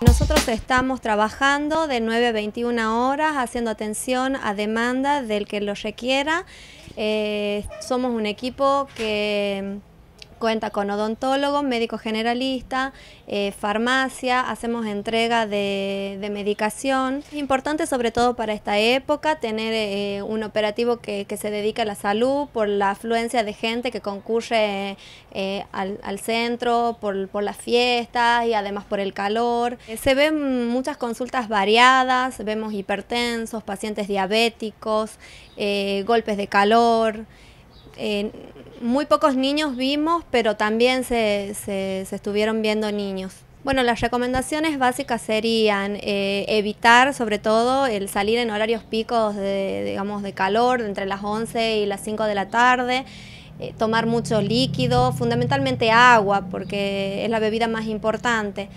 Nosotros estamos trabajando de 9 a 21 horas, haciendo atención a demanda del que lo requiera. Eh, somos un equipo que cuenta con odontólogo, médico generalista, eh, farmacia, hacemos entrega de, medicación. Es importante sobre todo para esta época tener eh, un operativo que, se dedica a la salud por la afluencia de gente que concurre eh, al, centro, por, las fiestas y además por el calor. se ven muchas consultas variadas, vemos hipertensos, pacientes diabéticos, golpes de calor. Eh, muy pocos niños vimos, pero también se, estuvieron viendo niños. Bueno, las recomendaciones básicas serían eh, evitar sobre todo el salir en horarios picos de, digamos, de calor, entre las 11 y las 5 de la tarde, eh, tomar mucho líquido, fundamentalmente agua, porque es la bebida más importante.